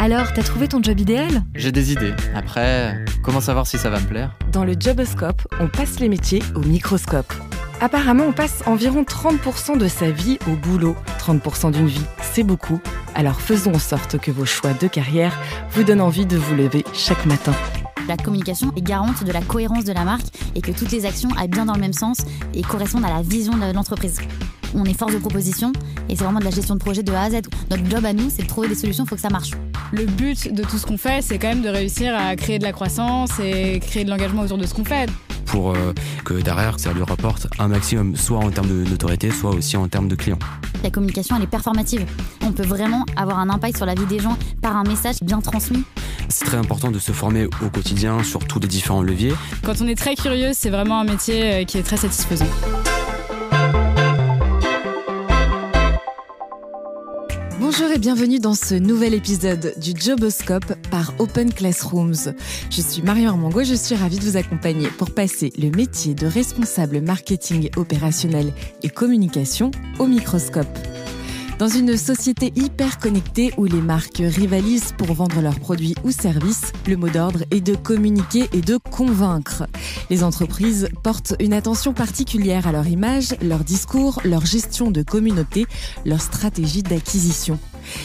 Alors, t'as trouvé ton job idéal J'ai des idées. Après, comment savoir si ça va me plaire Dans le Joboscope, on passe les métiers au microscope. Apparemment, on passe environ 30% de sa vie au boulot. 30% d'une vie, c'est beaucoup. Alors faisons en sorte que vos choix de carrière vous donnent envie de vous lever chaque matin. La communication est garante de la cohérence de la marque et que toutes les actions aillent bien dans le même sens et correspondent à la vision de l'entreprise on est force de proposition et c'est vraiment de la gestion de projet de A à Z. Notre job à nous, c'est de trouver des solutions, il faut que ça marche. Le but de tout ce qu'on fait, c'est quand même de réussir à créer de la croissance et créer de l'engagement autour de ce qu'on fait pour euh, que derrière, ça lui rapporte un maximum, soit en termes de notoriété, soit aussi en termes de clients. La communication, elle est performative. On peut vraiment avoir un impact sur la vie des gens par un message bien transmis. C'est très important de se former au quotidien sur tous les différents leviers. Quand on est très curieux, c'est vraiment un métier euh, qui est très satisfaisant. Bonjour et bienvenue dans ce nouvel épisode du Joboscope par Open Classrooms. Je suis Marion Armango, je suis ravie de vous accompagner pour passer le métier de responsable marketing opérationnel et communication au microscope. Dans une société hyper connectée où les marques rivalisent pour vendre leurs produits ou services, le mot d'ordre est de communiquer et de convaincre. Les entreprises portent une attention particulière à leur image, leur discours, leur gestion de communauté, leur stratégie d'acquisition.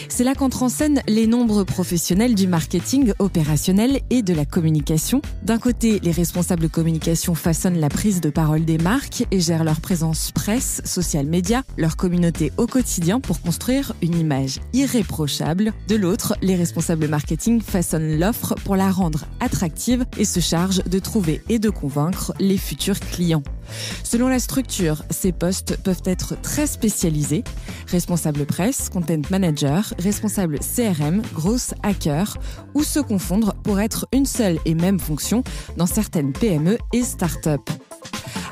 C'est là qu'entrent en scène les nombreux professionnels du marketing opérationnel et de la communication. D'un côté, les responsables communication façonnent la prise de parole des marques et gèrent leur présence presse, social media, leur communauté au quotidien pour construire une image irréprochable. De l'autre, les responsables marketing façonnent l'offre pour la rendre attractive et se chargent de trouver et de convaincre les futurs clients. Selon la structure, ces postes peuvent être très spécialisés responsable presse, content manager, responsable CRM, grosse hacker, ou se confondre pour être une seule et même fonction dans certaines PME et start-up.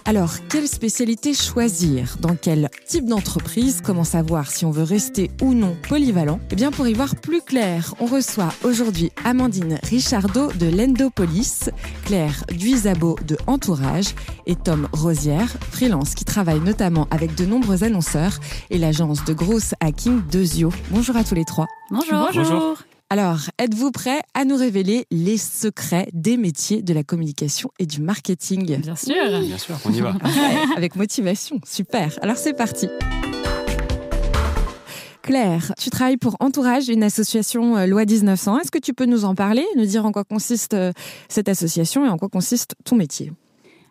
Alors, quelle spécialité choisir Dans quel type d'entreprise Comment savoir si on veut rester ou non polyvalent Eh bien, pour y voir plus clair, on reçoit aujourd'hui Amandine Richardot de l'Endopolis, Claire Duisabo de Entourage et Tom Rosière, freelance qui travaille notamment avec de nombreux annonceurs et l'agence de grosse hacking Dezio. Bonjour à tous les trois. Bonjour. Bonjour. Alors, êtes-vous prêt à nous révéler les secrets des métiers de la communication et du marketing Bien sûr, bien sûr, on y va. Avec motivation, super. Alors c'est parti. Claire, tu travailles pour Entourage, une association euh, Loi 1900. Est-ce que tu peux nous en parler, nous dire en quoi consiste euh, cette association et en quoi consiste ton métier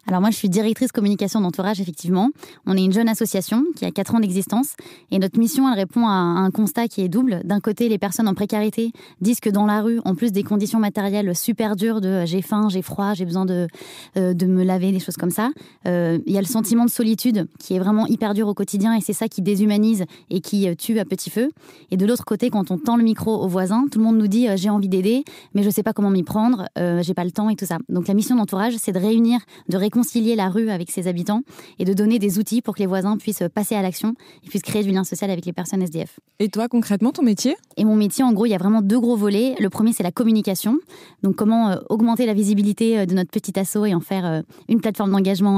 alors moi, je suis directrice communication d'entourage, effectivement. On est une jeune association qui a 4 ans d'existence et notre mission, elle répond à un constat qui est double. D'un côté, les personnes en précarité disent que dans la rue, en plus des conditions matérielles super dures de j'ai faim, j'ai froid, j'ai besoin de, euh, de me laver, des choses comme ça, euh, il y a le sentiment de solitude qui est vraiment hyper dur au quotidien et c'est ça qui déshumanise et qui euh, tue à petit feu. Et de l'autre côté, quand on tend le micro aux voisins, tout le monde nous dit j'ai envie d'aider, mais je sais pas comment m'y prendre, j'ai pas le temps et tout ça. Donc la mission d'entourage, c'est de réunir, de concilier la rue avec ses habitants et de donner des outils pour que les voisins puissent passer à l'action et puissent créer du lien social avec les personnes SDF. Et toi, concrètement, ton métier Et mon métier, en gros, il y a vraiment deux gros volets. Le premier, c'est la communication. Donc, comment euh, augmenter la visibilité euh, de notre petit assaut et en faire euh, une plateforme d'engagement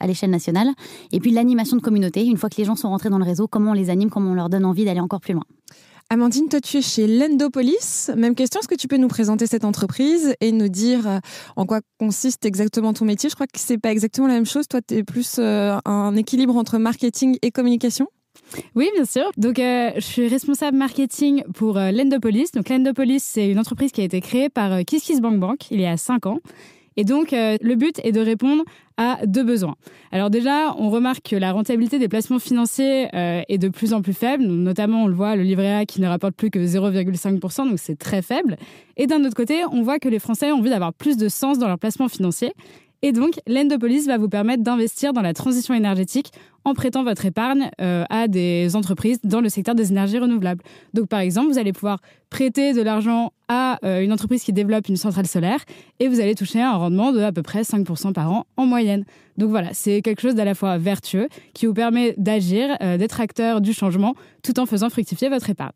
à l'échelle nationale. Et puis, l'animation de communauté. Une fois que les gens sont rentrés dans le réseau, comment on les anime, comment on leur donne envie d'aller encore plus loin. Amandine, toi tu es chez Lendopolis. Même question, est-ce que tu peux nous présenter cette entreprise et nous dire euh, en quoi consiste exactement ton métier Je crois que ce n'est pas exactement la même chose. Toi, tu es plus euh, un équilibre entre marketing et communication oui, bien sûr. Donc, euh, je suis responsable marketing pour Lendopolis. Donc, Lendopolis, c'est une entreprise qui a été créée par euh, Bank il y a cinq ans et donc, euh, le but est de répondre à deux besoins. Alors déjà, on remarque que la rentabilité des placements financiers euh, est de plus en plus faible. Notamment, on le voit, le livret A qui ne rapporte plus que 0,5%, donc c'est très faible. Et d'un autre côté, on voit que les Français ont envie d'avoir plus de sens dans leurs placements financiers. Et donc, police va vous permettre d'investir dans la transition énergétique en prêtant votre épargne euh, à des entreprises dans le secteur des énergies renouvelables. Donc, par exemple, vous allez pouvoir prêter de l'argent à euh, une entreprise qui développe une centrale solaire et vous allez toucher un rendement de à peu près 5% par an en moyenne. Donc voilà, c'est quelque chose d'à la fois vertueux qui vous permet d'agir, euh, d'être acteur du changement tout en faisant fructifier votre épargne.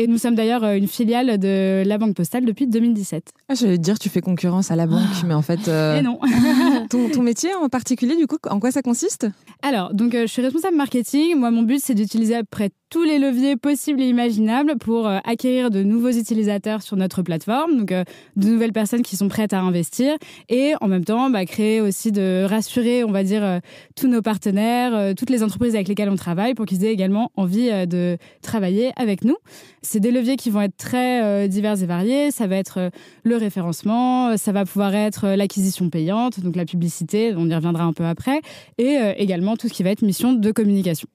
Et nous sommes d'ailleurs euh, une filiale de la Banque Postale depuis 2017. Je ah, J'allais te dire, tu fais concurrence à la banque, ah. mais en fait. Euh, non. ton, métier en particulier, du coup, en quoi ça consiste Alors, donc, euh, je suis responsable marketing. Moi, mon but, c'est d'utiliser à tous les leviers possibles et imaginables pour euh, acquérir de nouveaux utilisateurs sur notre plateforme, donc euh, de nouvelles personnes qui sont prêtes à investir et en même temps bah, créer aussi de rassurer, on va dire, euh, tous nos partenaires, toutes les entreprises avec lesquelles on travaille pour qu'ils aient également envie de travailler avec nous. C'est des leviers qui vont être très divers et variés. Ça va être le référencement, ça va pouvoir être l'acquisition payante, donc la publicité, on y reviendra un peu après, et également tout ce qui va être mission de communication.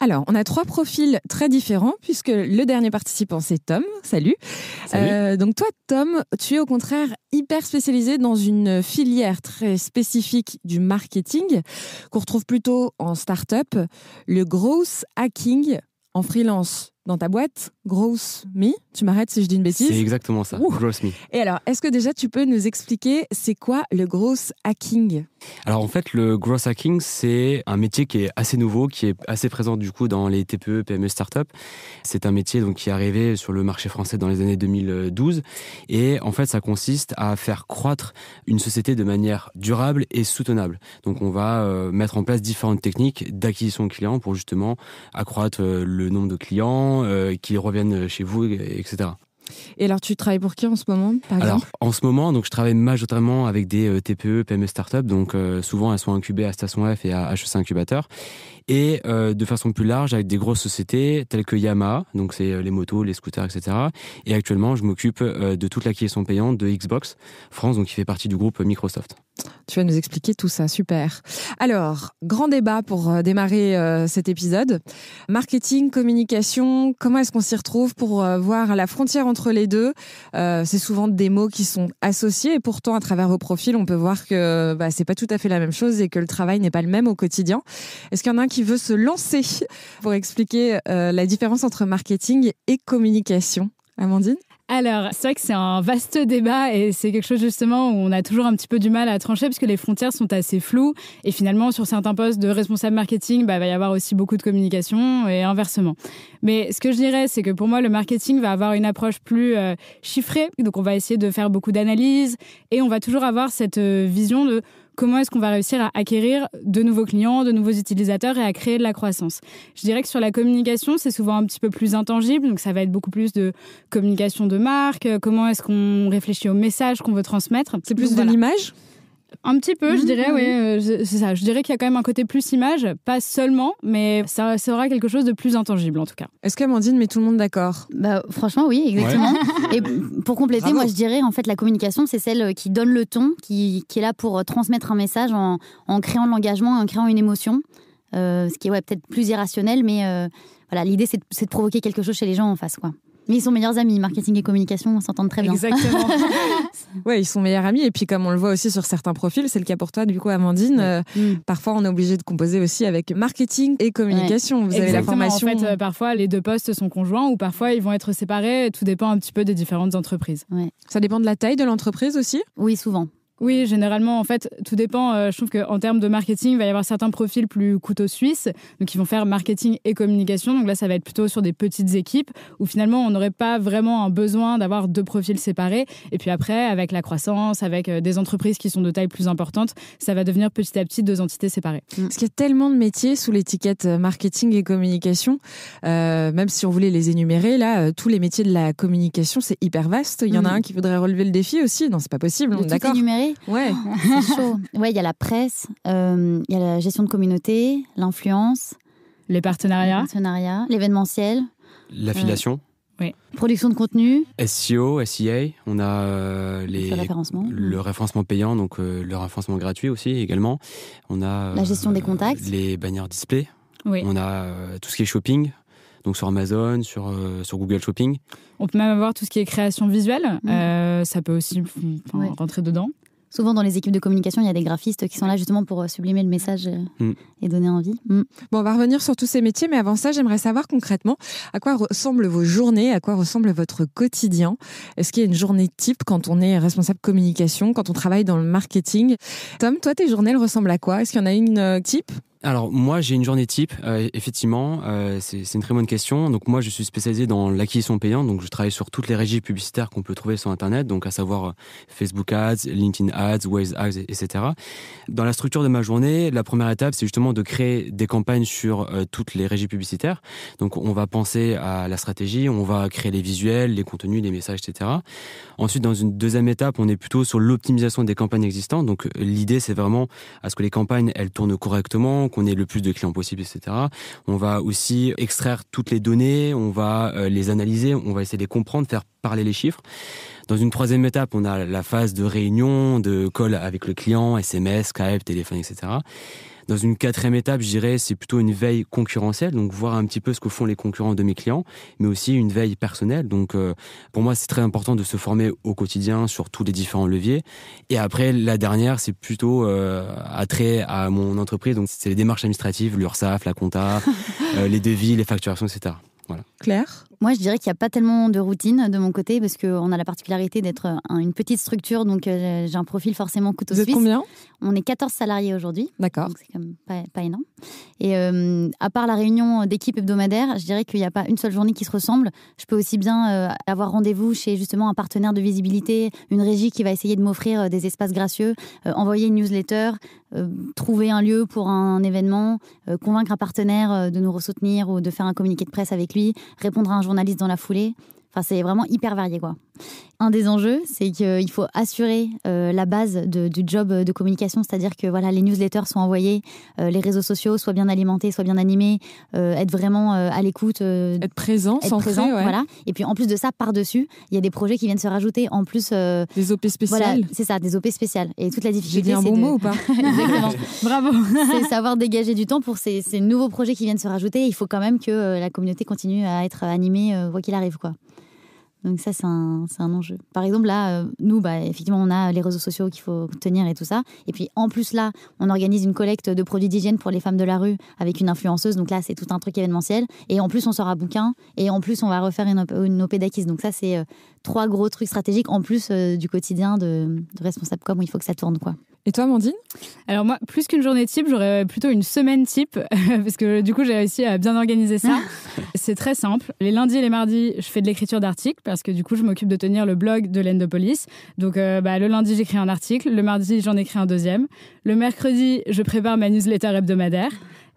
Alors, on a trois profils très différents, puisque le dernier participant, c'est Tom. Salut. Euh, donc, toi, Tom, tu es au contraire hyper spécialisé dans une filière très spécifique du marketing, qu'on retrouve plutôt en start-up, le growth hacking en freelance dans ta boîte, Gross Me. Tu m'arrêtes si je dis une bêtise. C'est exactement ça, Gross Me. Et alors, est-ce que déjà tu peux nous expliquer c'est quoi le gross hacking Alors en fait, le gross hacking, c'est un métier qui est assez nouveau, qui est assez présent du coup dans les TPE, PME, startups. C'est un métier donc qui est arrivé sur le marché français dans les années 2012 et en fait, ça consiste à faire croître une société de manière durable et soutenable. Donc on va euh, mettre en place différentes techniques d'acquisition de clients pour justement accroître euh, le nombre de clients qu'ils euh, qui reviennent chez vous, etc. Et alors, tu travailles pour qui en ce moment, alors, en ce moment, donc, je travaille majoritairement avec des euh, TPE, PME, startups. Donc, euh, souvent, elles sont incubées à Station F et à H5 e Incubateur et euh, de façon plus large avec des grosses sociétés telles que Yamaha, donc c'est euh, les motos, les scooters, etc. Et actuellement, je m'occupe euh, de toute l'acquisition payante de Xbox France, donc qui fait partie du groupe Microsoft. Tu vas nous expliquer tout ça, super. Alors, grand débat pour démarrer cet épisode. Marketing, communication, comment est-ce qu'on s'y retrouve pour voir la frontière entre les deux C'est souvent des mots qui sont associés et pourtant, à travers vos profils, on peut voir que bah, c'est pas tout à fait la même chose et que le travail n'est pas le même au quotidien. Est-ce qu'il y en a un qui qui veut se lancer pour expliquer euh, la différence entre marketing et communication. Amandine alors, c'est vrai que c'est un vaste débat et c'est quelque chose justement où on a toujours un petit peu du mal à trancher parce que les frontières sont assez floues et finalement sur certains postes de responsable marketing, bah, il va y avoir aussi beaucoup de communication et inversement. Mais ce que je dirais, c'est que pour moi, le marketing va avoir une approche plus euh, chiffrée. Donc, on va essayer de faire beaucoup d'analyses et on va toujours avoir cette euh, vision de comment est-ce qu'on va réussir à acquérir de nouveaux clients, de nouveaux utilisateurs et à créer de la croissance. Je dirais que sur la communication, c'est souvent un petit peu plus intangible, donc ça va être beaucoup plus de communication de marque, euh, comment est-ce qu'on réfléchit au message qu'on veut transmettre. C'est plus de l'image un petit peu, je mhm, dirais, mhm. oui. Euh, c'est ça. Je dirais qu'il y a quand même un côté plus image, pas seulement, mais ça, sera quelque chose de plus intangible en tout cas. Est-ce qu'Amandine met tout le monde d'accord bah, Franchement, oui, exactement. Et pour compléter, moi je dirais en fait la communication, c'est celle euh, qui donne le ton, qui, est là pour euh, transmettre un message en, créant l'engagement, en créant une émotion. ce qui est peut-être plus irrationnel, mais voilà, l'idée c'est de, de provoquer quelque chose chez les gens en face. Quoi. Mais ils sont meilleurs amis, marketing et communication, on s'entend très bien. Exactement. ouais, ils sont meilleurs amis. Et puis, comme on le voit aussi sur certains profils, c'est le cas pour toi, du coup, Amandine. Euh, mm. Parfois, on est obligé de composer aussi avec marketing et communication. Vous avez la formation. En fait, euh, parfois, les deux postes sont conjoints ou parfois, ils vont être séparés. Tout dépend un petit peu des différentes entreprises. Ça dépend de la taille de l'entreprise aussi Oui, souvent. Oui, généralement, en fait, tout dépend. Euh, je trouve qu'en termes de marketing, il va y avoir certains profils plus couteaux suisses, donc ils vont faire marketing et communication. Donc là, ça va être plutôt sur des petites équipes où finalement, on n'aurait pas vraiment un besoin d'avoir deux profils séparés. Et puis après, avec la croissance, avec euh, des entreprises qui sont de taille plus importante, ça va devenir petit à petit deux entités séparées. Mm. Parce qu'il y a tellement de métiers sous l'étiquette euh, marketing et communication, même si on voulait les énumérer, là, tous les métiers de la communication, c'est hyper vaste. Il y en a mm. un qui voudrait relever le défi aussi. Non, c'est pas possible, d'accord. Ouais. Oh, c'est chaud. Ouais, il y a la presse, euh, il y a la gestion de communauté, l'influence. Les partenariats. partenariats, l'événementiel. L'affiliation. Euh, Production de contenu. SEO, SEA. On a euh, les, le référencement. payant, donc le référencement gratuit aussi également. On a. la gestion des contacts. Les bannières display. On a tout ce qui est shopping donc sur Amazon, sur, sur Google Shopping. On peut même avoir tout ce qui est création visuelle, mm. ça peut aussi rentrer dedans. Souvent, dans les équipes de communication, il y a des graphistes qui sont là justement pour euh, sublimer le message euh, mm. et donner envie. Mm. Bon, on va revenir sur tous ces métiers, mais avant ça, j'aimerais savoir concrètement à quoi ressemblent vos journées, à quoi ressemble votre quotidien. Est-ce qu'il y a une journée type quand on est responsable communication, quand on travaille dans le marketing Tom, toi, tes journées, elles ressemblent à quoi Est-ce qu'il y en a une euh, type alors moi j'ai une journée type, euh, effectivement, euh, c'est une très bonne question. Donc moi je suis spécialisé dans l'acquisition payante, donc je travaille sur toutes les régies publicitaires qu'on peut trouver sur Internet, donc à savoir euh, Facebook Ads, LinkedIn Ads, Waze Ads, etc. Dans la structure de ma journée, la première étape c'est justement de créer des campagnes sur toutes les régies publicitaires. Donc on va penser à la stratégie, on va créer les visuels, les contenus, les messages, etc. Ensuite dans une deuxième étape on est plutôt sur l'optimisation des campagnes existantes. Donc l'idée c'est vraiment à ce que les campagnes elles tournent correctement qu'on ait le plus de clients possible, etc. On va aussi extraire toutes les données, on va euh, les analyser, on va essayer de les comprendre, faire parler les chiffres. Dans une troisième étape, on a la phase de réunion, de call avec le client, SMS, Skype, téléphone, etc. Dans une quatrième étape, je dirais, c'est plutôt une veille concurrentielle, donc voir un petit peu ce que font les concurrents de mes clients, mais aussi une veille personnelle. Donc euh, pour moi, c'est très important de se former au quotidien sur tous les différents leviers. Et après, la dernière, c'est plutôt euh, trait à mon entreprise. Donc c'est les démarches administratives, l'URSAF, la compta, euh, les devis, les facturations, etc. Voilà. Claire moi, je dirais qu'il n'y a pas tellement de routine de mon côté parce qu'on a la particularité d'être une petite structure, donc euh, j'ai un profil forcément couteau Vous Êtes combien On est 14 salariés aujourd'hui. D'accord. C'est quand pas, énorme. Et euh, à part la réunion d'équipe hebdomadaire, je dirais qu'il n'y a pas une seule journée qui se ressemble. Je peux aussi bien euh, avoir rendez-vous chez justement un partenaire de visibilité, une régie qui va essayer de m'offrir des espaces gracieux, envoyer une newsletter, trouver un lieu pour un événement, convaincre un partenaire de nous ressoutenir ou de faire un communiqué de presse avec lui, répondre à un journaliste dans la foulée. Enfin, c'est vraiment hyper varié, quoi. Un des enjeux, c'est qu'il faut assurer euh, la base du job de communication, c'est-à-dire que voilà, les newsletters sont envoyés, euh, les réseaux sociaux soient bien alimentés, soient bien animés, euh, être vraiment à l'écoute, être présent, être centré, voilà. Et puis en plus de ça, par dessus, il y a des projets qui viennent se rajouter. En plus, des op spéciales. c'est ça, des op spéciales. Et toute la difficulté. J'ai un bon mot ou pas Exactement. Bravo. c'est savoir dégager du temps pour ces, ces, nouveaux projets qui viennent se rajouter. Il faut quand même que la communauté continue à être animée quoi qu'il arrive, quoi. Donc ça, c'est un, enjeu. Par exemple, là, euh, nous, bah, effectivement, on a les réseaux sociaux qu'il faut tenir et tout ça. Et puis, en plus, là, on organise une collecte de produits d'hygiène pour les femmes de la rue avec une influenceuse. Donc là, c'est tout un truc événementiel. Et en plus, on sort un bouquin. Et en plus, on va refaire une, Donc ça, c'est euh, trois gros trucs stratégiques en plus euh, du quotidien de, de responsable comme où il faut que ça tourne quoi. Et toi, Amandine Alors moi, plus qu'une journée type, j'aurais plutôt une semaine type, parce que du coup, j'ai réussi à bien organiser ça. c'est très simple. Les lundis et les mardis, je fais de l'écriture d'articles, parce que du coup, je m'occupe de tenir le blog de police Donc police euh, bah, le lundi, j'écris un article, le mardi, j'en écris un deuxième. Le mercredi, je prépare ma newsletter hebdomadaire.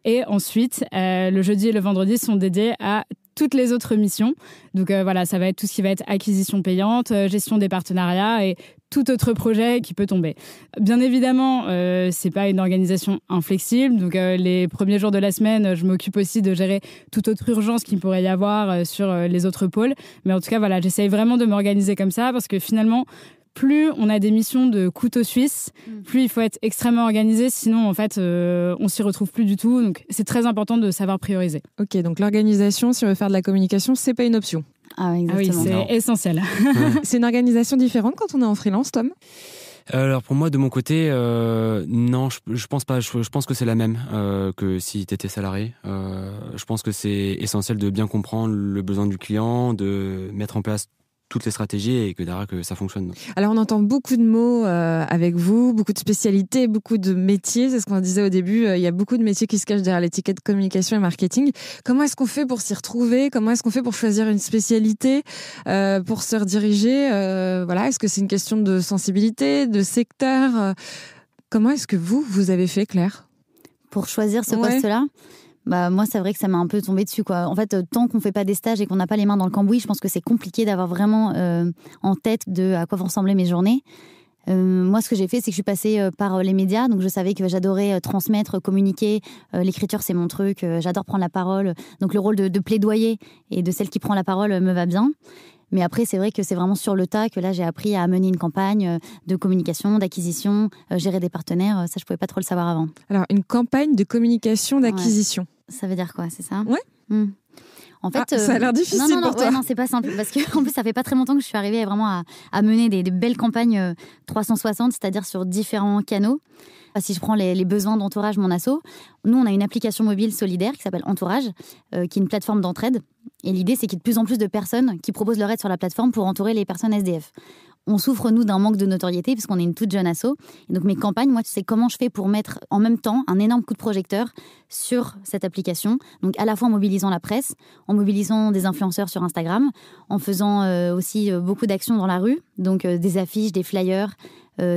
Et ensuite, euh, le jeudi et le vendredi sont dédiés à toutes les autres missions. Donc euh, voilà, ça va être tout ce qui va être acquisition payante, euh, gestion des partenariats et tout autre projet qui peut tomber. Bien évidemment, euh, c'est pas une organisation inflexible. Donc les premiers jours de la semaine, je m'occupe aussi de gérer toute autre urgence qu'il pourrait y avoir sur les autres pôles. Mais en tout cas, voilà, j'essaye vraiment de m'organiser comme ça parce que finalement, plus on a des missions de couteau suisse, mm. plus il faut être extrêmement organisé, sinon en fait euh, on s'y retrouve plus du tout. Donc c'est très important de savoir prioriser. Ok, donc l'organisation, si on veut faire de la communication, c'est pas une option. Ah, ah exactement. oui, c'est essentiel. c'est une organisation différente quand on est en freelance, Tom alors pour moi, de mon côté, euh, non, je, pense pas. Je, pense que c'est la même euh, que si tu étais salarié. je pense que c'est essentiel de bien comprendre le besoin du client, de mettre en place toutes les stratégies et que derrière que ça fonctionne. Alors on entend beaucoup de mots euh, avec vous, beaucoup de spécialités, beaucoup de métiers. C'est ce qu'on disait au début. Euh, il y a beaucoup de métiers qui se cachent derrière l'étiquette communication et marketing. Comment est-ce qu'on fait pour s'y retrouver Comment est-ce qu'on fait pour choisir une spécialité, euh, pour se rediriger Voilà, est-ce que c'est une question de sensibilité, de secteur Comment est-ce que vous vous avez fait, Claire Pour choisir ce poste-là bah, moi, c'est vrai que ça m'a un peu tombé dessus. Quoi. En fait, euh, tant qu'on ne fait pas des stages et qu'on n'a pas les mains dans le cambouis, je pense que c'est compliqué d'avoir vraiment euh, en tête de à quoi vont ressembler mes journées. Euh, moi, ce que j'ai fait, c'est que je suis passée par les médias. Donc, je savais que j'adorais transmettre, communiquer. L'écriture, c'est mon truc. J'adore prendre la parole. Donc, le rôle de, plaidoyer et de celle qui prend la parole me va bien. Mais après, c'est vrai que c'est vraiment sur le tas que là, j'ai appris à mener une campagne de communication, d'acquisition, gérer des partenaires. Ça, je pouvais pas trop le savoir avant. Alors, une campagne de communication, d'acquisition ça veut dire quoi, c'est ça Ouais. Hmm. En fait, ah, ça a l'air euh, difficile non, non, non, c'est pas simple parce qu'en plus ça fait pas très longtemps que je suis arrivée vraiment à, mener des, belles campagnes 360, euh, c'est-à-dire sur différents canaux. Si je prends les, besoins d'entourage, mon assaut, nous on a une application mobile solidaire qui s'appelle Entourage, euh, qui est une plateforme d'entraide. Et l'idée c'est qu'il y ait de plus en plus de personnes qui proposent leur aide sur la plateforme pour entourer les personnes SDF on souffre, nous, d'un manque de notoriété, puisqu'on est une toute jeune asso. Et donc, mes campagnes, moi, tu sais comment je fais pour mettre en même temps un énorme coup de projecteur sur cette application. Donc, à la fois en mobilisant la presse, en mobilisant des influenceurs sur Instagram, en faisant euh, aussi euh, beaucoup d'actions dans la rue, donc euh, des affiches, des flyers,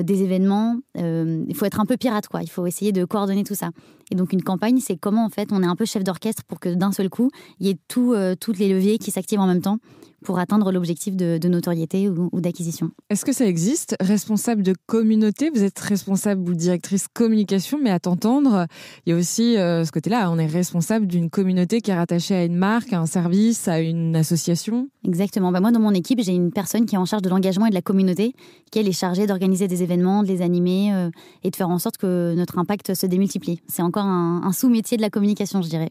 des événements. il faut être un peu pirate, quoi. Il faut essayer de coordonner tout ça. Et donc une campagne, c'est comment en fait on est un peu chef d'orchestre pour que d'un seul coup, il y ait tout, euh, toutes les leviers qui s'activent en même temps pour atteindre l'objectif de, notoriété ou, d'acquisition. Est-ce que ça existe Responsable de communauté, vous êtes responsable ou directrice communication, mais à t'entendre, il y a aussi euh, ce côté-là, on est responsable d'une communauté qui est rattachée à une marque, à un service, à une association. Exactement. Bah moi, dans mon équipe, j'ai une personne qui est en charge de l'engagement et de la communauté, qui est chargée d'organiser des événements, de les animer euh, et de faire en sorte que notre impact se démultiplie. C'est encore un, sous-métier de la communication, je dirais.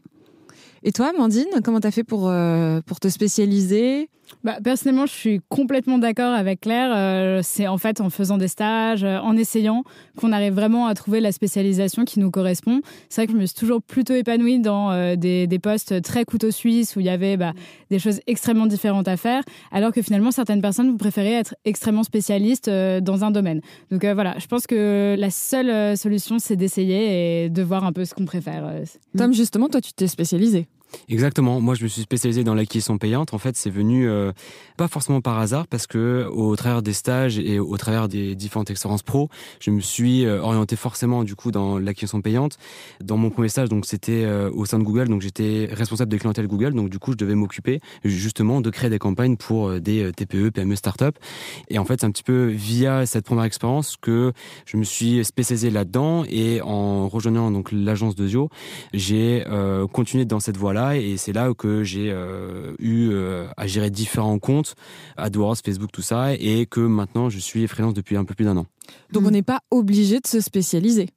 Et toi, Amandine, comment t'as fait pour euh, te spécialiser bah, personnellement, je suis complètement d'accord avec Claire. Euh, c'est en fait en faisant des stages, euh, en essayant, qu'on arrive vraiment à trouver la spécialisation qui nous correspond. C'est vrai que je me suis toujours plutôt épanouie dans euh, des, postes très couteau suisse où il y avait bah, des choses extrêmement différentes à faire, alors que finalement, certaines personnes préféraient être extrêmement spécialistes dans un domaine. Donc voilà, je pense que la seule solution, c'est d'essayer et de voir un peu ce qu'on préfère. Tom, justement, toi, tu t'es spécialisée Exactement. Moi, je me suis spécialisé dans l'acquisition payante. En fait, c'est venu euh, pas forcément par hasard, parce que au travers des stages et au travers des différentes expériences pro, je me suis euh, orienté forcément du coup dans l'acquisition payante. Dans mon premier stage, donc c'était euh, au sein de Google, donc j'étais responsable de clientèle Google, donc du coup, je devais m'occuper justement de créer des campagnes pour des TPE, PME, start-up. Et en fait, c'est un petit peu via cette première expérience que je me suis spécialisé là-dedans et en rejoignant donc l'agence de Zio, j'ai continué dans cette voie-là et c'est là que j'ai euh, eu euh, à gérer différents comptes, AdWords, Facebook, tout ça, et que maintenant je suis freelance depuis un peu plus d'un an. Donc on hmm. n'est pas obligé de se spécialiser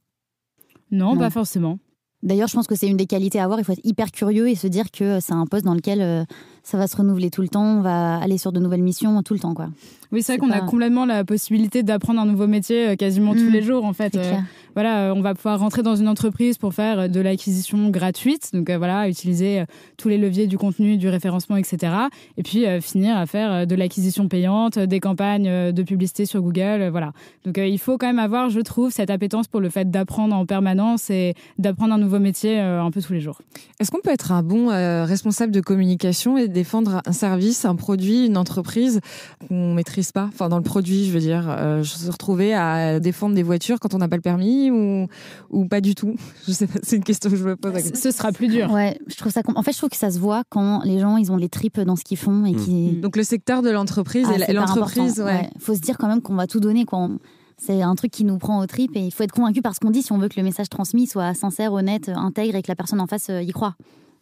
non, non, pas forcément. D'ailleurs, je pense que c'est une des qualités à avoir. Il faut être hyper curieux et se dire que euh, c'est un poste dans lequel ça va se renouveler tout le temps, on va aller sur de nouvelles missions tout le temps. Quoi. Oui, c'est vrai qu'on a complètement la possibilité d'apprendre un nouveau métier euh, quasiment tous mm. les jours en fait. Euh, voilà, euh, on va pouvoir rentrer dans une entreprise pour faire de l'acquisition gratuite, donc voilà, utiliser tous les leviers du contenu, du référencement, etc. Et puis finir à faire de l'acquisition payante, des campagnes de publicité sur Google, voilà. Donc il faut quand même avoir, je trouve, cette appétence pour le fait d'apprendre en permanence et d'apprendre un nouveau métier un peu tous les jours. Est-ce qu'on peut être un bon responsable de communication et défendre un service, un produit, une entreprise qu'on maîtrise pas. Enfin, dans le produit, je veux dire, euh, Se je à défendre des voitures quand on n'a pas le permis ou, ou pas du tout. Je sais c'est une question que je me pose. Ce sera plus dur. Ouais, je trouve ça. En fait, je trouve que ça se voit quand les gens, ils ont les tripes dans ce qu'ils font et mm. qui. Mm. Donc le secteur de l'entreprise ah, et l'entreprise, ouais. Faut se dire quand même qu'on va tout donner, quoi. C'est un truc qui nous prend aux tripes et il faut être convaincu par ce qu'on dit si on veut que le message transmis soit sincère, honnête, intègre et que la personne en face euh, y croit.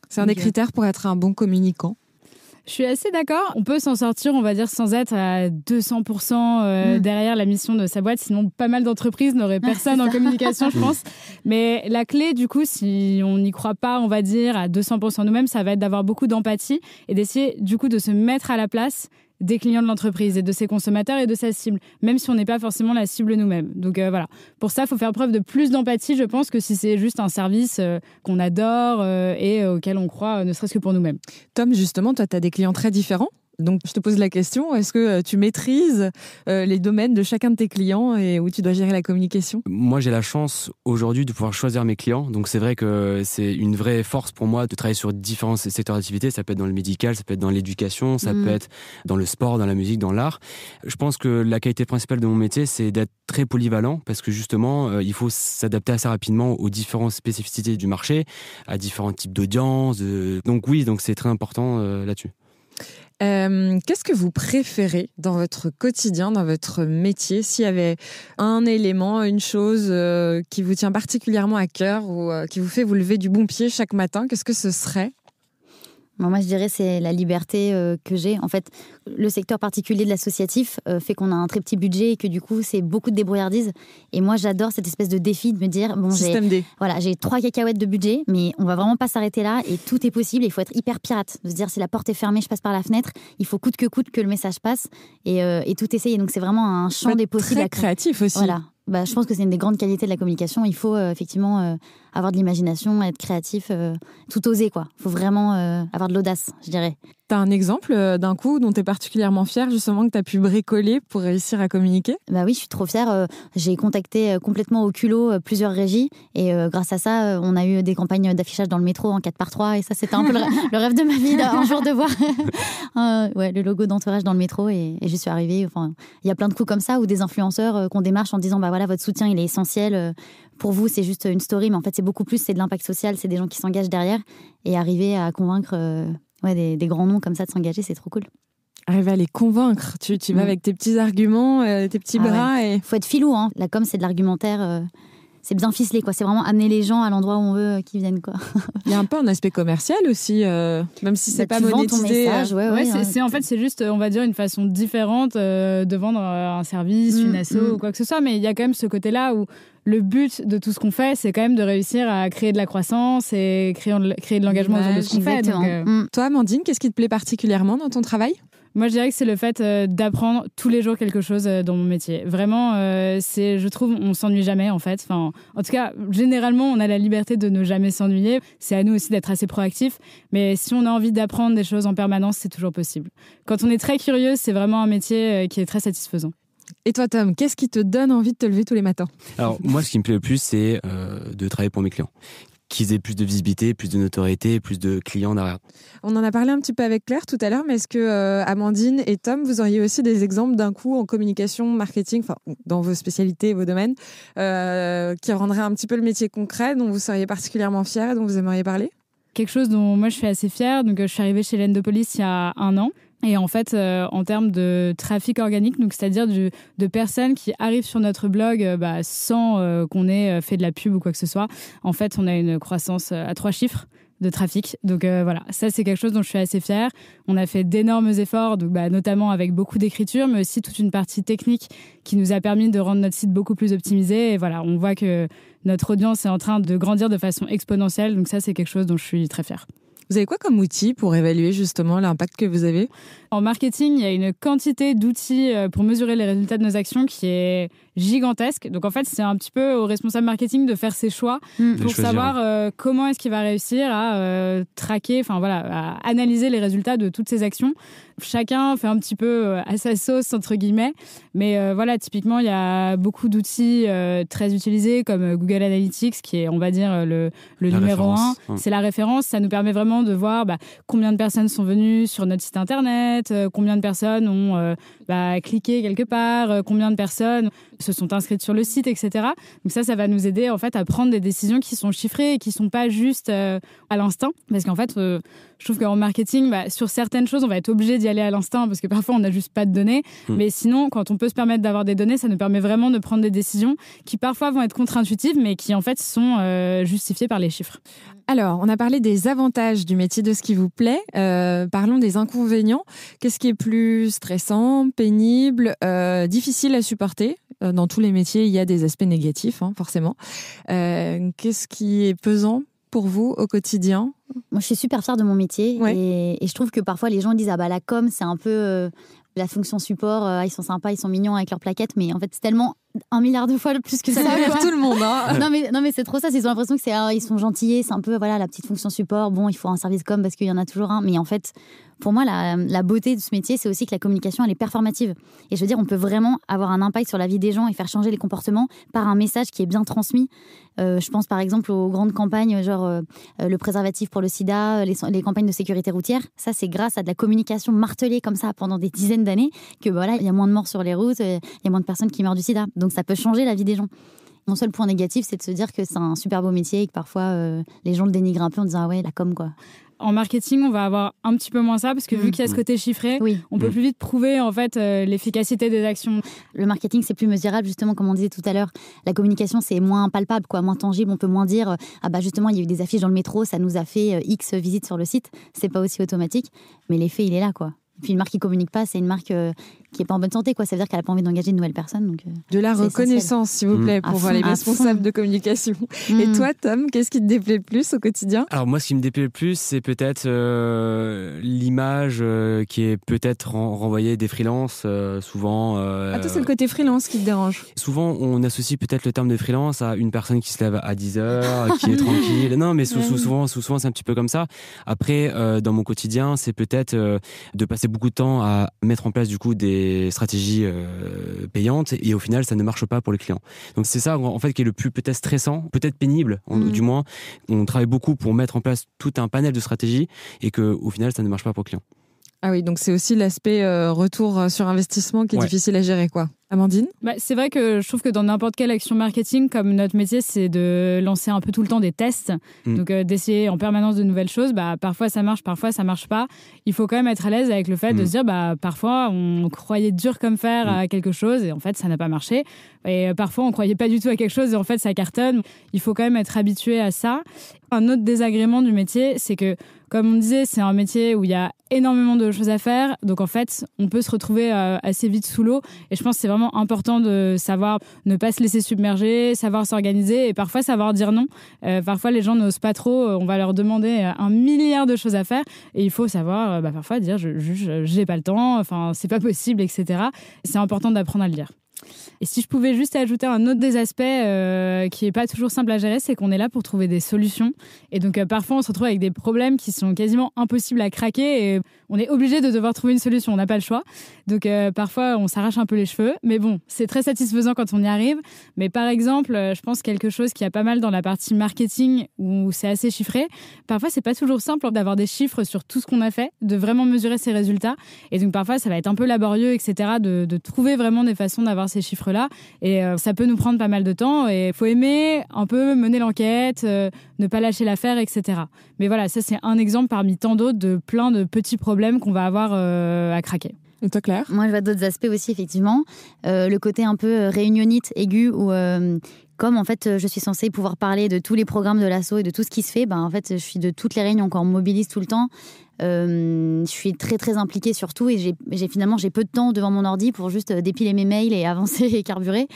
C'est un des euh, critères pour être un bon communicant je suis assez d'accord. On peut s'en sortir, on va dire, sans être à 200% euh, mm. derrière la mission de sa boîte. Sinon, pas mal d'entreprises n'auraient ah, personne en communication, je mm. pense. Mais la clé, du coup, si on n'y croit pas, on va dire, à 200% nous-mêmes, ça va être d'avoir beaucoup d'empathie et d'essayer, du coup, de se mettre à la place des clients de l'entreprise et de ses consommateurs et de sa cible, même si on n'est pas forcément la cible nous-mêmes. Donc euh, voilà, pour ça, il faut faire preuve de plus d'empathie, je pense, que si c'est juste un service euh, qu'on adore euh, et auquel on croit, ne serait-ce que pour nous-mêmes. Tom, justement, toi, tu as des clients très différents donc je te pose la question, est-ce que euh, tu maîtrises euh, les domaines de chacun de tes clients et où tu dois gérer la communication Moi j'ai la chance aujourd'hui de pouvoir choisir mes clients, donc c'est vrai que c'est une vraie force pour moi de travailler sur différents secteurs d'activité, ça peut être dans le médical, ça peut être dans l'éducation, ça mm. peut être dans le sport, dans la musique, dans l'art. Je pense que la qualité principale de mon métier c'est d'être très polyvalent parce que justement euh, il faut s'adapter assez rapidement aux différentes spécificités du marché, à différents types d'audience. Donc oui, donc c'est très important là-dessus. Euh, qu'est-ce que vous préférez dans votre quotidien, dans votre métier S'il y avait un élément, une chose euh, qui vous tient particulièrement à cœur ou euh, qui vous fait vous lever du bon pied chaque matin, qu'est-ce que ce serait moi, je dirais c'est la liberté euh, que j'ai. En fait, le secteur particulier de l'associatif euh, fait qu'on a un très petit budget et que du coup, c'est beaucoup de débrouillardise. Et moi, j'adore cette espèce de défi de me dire bon, j'ai voilà, trois cacahuètes de budget, mais on va vraiment pas s'arrêter là et tout est possible. Il faut être hyper pirate, de se dire si la porte est fermée, je passe par la fenêtre. Il faut coûte que coûte que le message passe et, euh, et tout essayer. Donc c'est vraiment un champ des possibles. Très créatif aussi. Voilà, bah, je pense que c'est une des grandes qualités de la communication. Il faut euh, effectivement euh, avoir de l'imagination, être créatif, euh, tout oser quoi. Il faut vraiment avoir de l'audace, je dirais. Tu as un exemple d'un coup dont tu es particulièrement fier justement que tu as pu bricoler pour réussir à communiquer Bah oui, je suis trop fière. J'ai contacté complètement au culot plusieurs régies et grâce à ça, on a eu des campagnes d'affichage dans le métro en 4 par 3 et ça c'était un peu le rêve de ma vie un jour de voir ouais, le logo d'entourage dans le métro et, je suis arrivée. Enfin, il y a plein de coups comme ça où des influenceurs qu'on démarche en disant bah voilà, votre soutien, il est essentiel. Euh, pour vous, c'est juste une story, mais en fait, c'est beaucoup plus, c'est de l'impact social, c'est des gens qui s'engagent derrière. Et arriver à convaincre euh, des, grands noms comme ça de s'engager, c'est trop cool arriver à les convaincre. Tu, tu vas mm. avec tes petits arguments, euh, tes petits ah bras. Il et... faut être filou. Hein. La com, c'est de l'argumentaire c'est bien ficelé, quoi. C'est vraiment amener les gens à l'endroit où on veut euh, qu'ils viennent, quoi. Il y a un peu un aspect commercial aussi, euh, même si c'est bah, pas monétisé. Euh. ouais, ouais, hein. c'est, en fait, c'est juste, on va dire, une façon différente de vendre un service, mm, une asso mm. ou quoi que ce soit. Mais il y a quand même ce côté-là où le but de tout ce qu'on fait, c'est quand même de réussir à créer de la croissance et créer, de l'engagement bah, dans ce fait. Mm. Toi, Amandine, qu'est-ce qui te plaît particulièrement dans ton travail moi, je dirais que c'est le fait euh, d'apprendre tous les jours quelque chose euh, dans mon métier. Vraiment, euh, c'est, je trouve, on s'ennuie jamais en fait. Enfin, en tout cas, généralement, on a la liberté de ne jamais s'ennuyer. C'est à nous aussi d'être assez proactifs. Mais si on a envie d'apprendre des choses en permanence, c'est toujours possible. Quand on est très curieux, c'est vraiment un métier qui est très satisfaisant. Et toi, Tom, qu'est-ce qui te donne envie de te lever tous les matins Alors, moi, ce qui me plaît le plus, c'est de travailler pour mes clients qu'ils aient plus de visibilité, plus de notoriété, plus de clients derrière. On en a parlé un petit peu avec Claire tout à l'heure, mais est-ce que euh, Amandine et Tom, vous auriez aussi des exemples d'un coup en communication, marketing, dans vos spécialités, vos domaines, euh, qui rendraient un petit peu le métier concret, dont vous seriez particulièrement fier et dont vous aimeriez parler Quelque chose dont moi je suis assez fière. Donc, euh, je suis arrivée chez Police il y a un an. Et en fait, euh, en termes de trafic organique, donc c'est-à-dire de personnes qui arrivent sur notre blog euh, bah, sans euh, qu'on ait fait de la pub ou quoi que ce soit, en fait, on a une croissance à trois chiffres de trafic. Donc voilà, ça c'est quelque chose dont je suis assez fière. On a fait d'énormes efforts, donc, bah, notamment avec beaucoup d'écriture, mais aussi toute une partie technique qui nous a permis de rendre notre site beaucoup plus optimisé. Et voilà, on voit que notre audience est en train de grandir de façon exponentielle. Donc ça c'est quelque chose dont je suis très fière. Vous avez quoi comme outil pour évaluer justement l'impact que vous avez en marketing, il y a une quantité d'outils euh, pour mesurer les résultats de nos actions qui est gigantesque. Donc en fait, c'est un petit peu au responsable marketing de faire ses choix mm. pour savoir euh, comment est-ce qu'il va réussir à euh, traquer, enfin voilà, à analyser les résultats de toutes ses actions. Chacun fait un petit peu à sa sauce entre guillemets, mais voilà, typiquement, il y a beaucoup d'outils très utilisés comme Google Analytics qui est, on va dire, le, numéro un. C'est la référence. Ça nous permet vraiment de voir bah, combien de personnes sont venues sur notre site internet euh, combien de personnes ont euh, bah, cliqué quelque part, euh, combien de personnes se sont inscrites sur le site, etc. Donc ça, ça va nous aider en fait à prendre des décisions qui sont chiffrées et qui sont pas juste à l'instinct, parce qu'en fait, je trouve qu'en marketing, bah, sur certaines choses, on va être obligé d'y aller à l'instinct parce que parfois on n'a juste pas de données. Hmm. Mais sinon, quand on peut se permettre d'avoir des données, ça nous permet vraiment de prendre des décisions qui parfois vont être contre-intuitives, mais qui en fait sont justifiées par les chiffres. Alors, on a parlé des avantages du métier de ce qui vous plaît. parlons des inconvénients. Qu'est-ce qui est plus stressant, pénible, euh, difficile à supporter euh, Dans tous les métiers, il y a des aspects négatifs, hein, forcément. Euh, qu'est-ce qui est pesant pour vous au quotidien Moi, je suis super fière de mon métier et, je trouve que parfois les gens disent ah bah la com c'est un peu la fonction support, ah, ils sont sympas, ils sont mignons avec leurs plaquettes, mais en fait c'est tellement un milliard de fois plus que ça. Ça tout le monde. Hein. non mais non mais c'est trop ça. Ils ont l'impression que c'est ah, ils sont gentillés, c'est un peu voilà la petite fonction support. Bon, il faut un service com parce qu'il y en a toujours un, mais en fait pour moi, la, beauté de ce métier, c'est aussi que la communication, elle est performative. Et je veux dire, on peut vraiment avoir un impact sur la vie des gens et faire changer les comportements par un message qui est bien transmis. Euh, je pense par exemple aux grandes campagnes, genre euh, le préservatif pour le sida, euh, les, les campagnes de sécurité routière. Ça, c'est grâce à de la communication martelée comme ça pendant des dizaines d'années que bah, voilà, il y a moins de morts sur les routes, il y a moins de personnes qui meurent du sida. Donc ça peut changer la vie des gens. Mon seul point négatif, c'est de se dire que c'est un super beau métier et que parfois euh, les gens le dénigrent un peu en disant ah ouais, la com quoi. En marketing, on va avoir un petit peu moins ça parce que vu mm. qu'il y a ce mm. côté chiffré, on peut mm. plus vite prouver en fait euh, l'efficacité des actions. Le marketing, c'est plus mesurable justement, comme on disait tout à l'heure. La communication, c'est moins palpable, quoi, moins tangible. On peut moins dire euh, ah bah justement, il y a eu des affiches dans le métro, ça nous a fait X visites sur le site. C'est pas aussi automatique, mais l'effet, il est là, quoi. puis une marque qui communique pas, c'est une marque qui n'est pas en bonne santé. Quoi. Ça veut dire qu'elle n'a pas envie d'engager une nouvelles personnes. Donc, euh, de la reconnaissance, s'il vous mm. plaît, pour voir les responsables de communication. Mm. Et toi, Tom, qu'est-ce qui te déplaît le plus au quotidien Alors moi, ce qui me déplaît le plus, c'est peut-être euh, l'image euh, qui est peut-être renvoyée des freelances, souvent... Ah, toi, c'est le côté freelance qui te dérange Souvent, on associe peut-être le terme de freelance à une personne qui se lève à 10h, qui est tranquille. Non, mais souvent, souvent c'est un petit peu comme ça. Après, dans mon quotidien, c'est peut-être de passer beaucoup de temps à mettre en place du coup des stratégies euh, payantes et au final ça ne marche pas pour les clients. Donc c'est ça en fait qui est le plus peut-être stressant, peut-être pénible mm. du moins. On travaille beaucoup pour mettre en place tout un panel de stratégies et que au final ça ne marche pas pour le client. Ah oui, donc c'est aussi l'aspect euh, retour sur investissement qui est difficile à gérer quoi. Amandine bah, C'est vrai que je trouve que dans n'importe quelle action marketing, comme notre métier, c'est de lancer un peu tout le temps des tests, mm. donc euh, d'essayer en permanence de nouvelles choses. Bah, parfois ça marche, parfois ça marche pas. Il faut quand même être à l'aise avec le fait de mm. se dire, bah, parfois on croyait dur comme fer mm. à quelque chose et en fait ça n'a pas marché. Et euh, parfois on croyait pas du tout à quelque chose et en fait ça cartonne. Il faut quand même être habitué à ça. Un autre désagrément du métier, c'est que comme on disait, c'est un métier où il y a énormément de choses à faire. Donc en fait, on peut se retrouver euh, assez vite sous l'eau. Et je pense que c'est vraiment important de savoir ne pas se laisser submerger, savoir s'organiser et parfois savoir dire non. Euh, parfois, les gens n'osent pas trop. Euh, on va leur demander euh, un milliard de choses à faire et il faut savoir bah, parfois dire je juge, j'ai pas le temps, enfin c'est pas possible, etc. C'est important d'apprendre à le dire. Et si je pouvais juste ajouter un autre des aspects euh, qui n'est pas toujours simple à gérer, c'est qu'on est là pour trouver des solutions. Et donc euh, parfois, on se retrouve avec des problèmes qui sont quasiment impossibles à craquer et on est obligé de devoir trouver une solution. On n'a pas le choix. Donc euh, parfois, on s'arrache un peu les cheveux. Mais bon, c'est très satisfaisant quand on y arrive. Mais par exemple, je pense quelque chose qui a pas mal dans la partie marketing où c'est assez chiffré. Parfois, c'est pas toujours simple d'avoir des chiffres sur tout ce qu'on a fait, de vraiment mesurer ses résultats. Et donc parfois, ça va être un peu laborieux, etc., de, de trouver vraiment des façons d'avoir ces chiffres-là. Et euh, ça peut nous prendre pas mal de temps. Et il faut aimer un peu mener l'enquête, euh, ne pas lâcher l'affaire, etc. Mais voilà, ça c'est un exemple parmi tant d'autres de plein de petits problèmes qu'on va avoir euh, à craquer. Moi, je vois d'autres aspects aussi, effectivement. Euh, le côté un peu euh, réunionnite, aigu, où euh, comme en fait je suis censée pouvoir parler de tous les programmes de l'assaut et de tout ce qui se fait, ben, en fait je suis de toutes les réunions, quand mobilise tout le temps, je suis très très impliquée sur tout et j'ai finalement j'ai peu de temps devant mon ordi pour juste dépiler mes mails et avancer et carburer.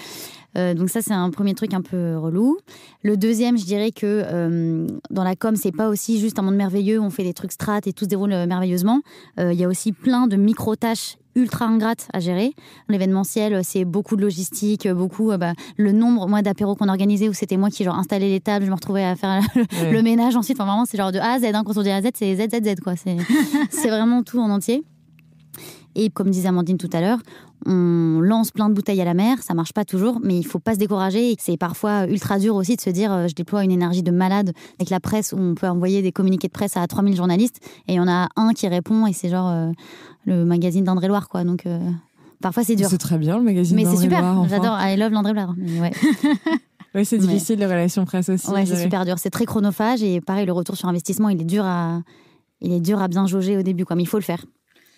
Euh, donc ça, c'est un premier truc un peu relou. Le deuxième, je dirais que euh, dans la com, c'est pas aussi juste un monde merveilleux, on fait des trucs strat et tout se déroule euh, merveilleusement. Il y a aussi plein de micro-tâches ultra ingrates à gérer. L'événementiel, c'est beaucoup de logistique, beaucoup bah, le nombre moi d'apéros qu'on organisait où c'était moi qui genre installais les tables, je me retrouvais à faire le, ménage ensuite. Enfin vraiment, c'est genre de A à Z. Hein, quand on dit A à Z, c'est Z Z Z quoi. C'est vraiment tout en entier. Et comme disait Amandine tout à l'heure, on lance plein de bouteilles à la mer, ça marche pas toujours, mais il faut pas se décourager. C'est parfois ultra dur aussi de se dire euh, je déploie une énergie de malade avec la presse où on peut envoyer des communiqués de presse à 3000 journalistes et il y en a un qui répond et c'est genre euh, le magazine d'André-Loire quoi. Donc euh, parfois c'est dur. C'est très bien le magazine Mais c'est super, j'adore, I love l'André-Loire. Ouais. c'est difficile les relations presse aussi. c'est super dur, c'est très chronophage et pareil le retour sur investissement, il est dur à il est dur à bien jauger au début quoi, mais il faut le faire.